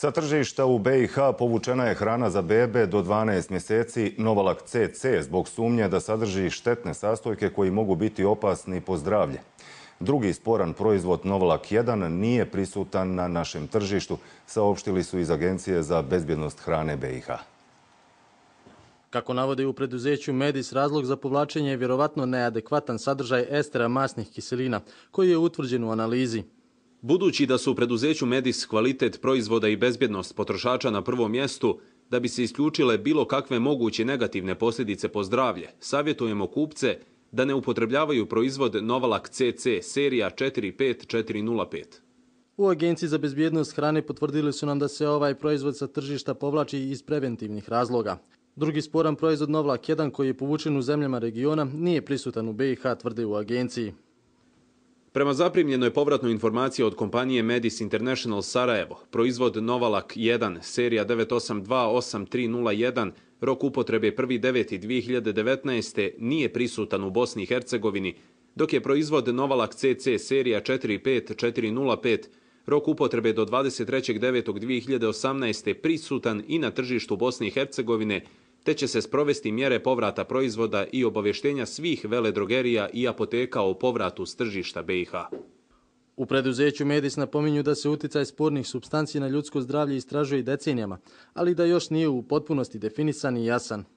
Sa tržišta u BiH povučena je hrana za bebe do 12 mjeseci Novalak CC zbog sumnje da sadrži štetne sastojke koji mogu biti opasni po zdravlje. Drugi sporan proizvod Novalak 1 nije prisutan na našem tržištu, saopštili su iz Agencije za bezbjednost hrane BiH. Kako navode u preduzeću Medis, razlog za povlačenje je vjerovatno neadekvatan sadržaj estera masnih kiselina, koji je utvrđen u analizi. Budući da su preduzeću Medis kvalitet proizvoda i bezbjednost potrošača na prvom mjestu, da bi se isključile bilo kakve moguće negativne posljedice po zdravlje, savjetujemo kupce da ne upotrebljavaju proizvod Novalak CC serija 45405. U Agenciji za bezbjednost hrane potvrdili su nam da se ovaj proizvod sa tržišta povlači iz preventivnih razloga. Drugi sporan proizvod Novlak 1 koji je povučen u zemljama regiona nije prisutan u BiH, tvrde u agenciji. Prema zaprimljenoj povratnoj informaciji od kompanije Medis International Sarajevo, proizvod Novalak 1, serija 9828301, rok upotrebe 1.9.2019. nije prisutan u Bosni i Hercegovini, dok je proizvod Novalak CC serija 45405, rok upotrebe do 23.9.2018. prisutan i na tržištu Bosne i Hercegovine, te će se sprovesti mjere povrata proizvoda i obavještenja svih veledrogerija i apoteka o povratu s tržišta BiH. U preduzeću Medis napominju da se uticaj spornih substanci na ljudsko zdravlje istražuje i decenijama, ali da još nije u potpunosti definisan i jasan.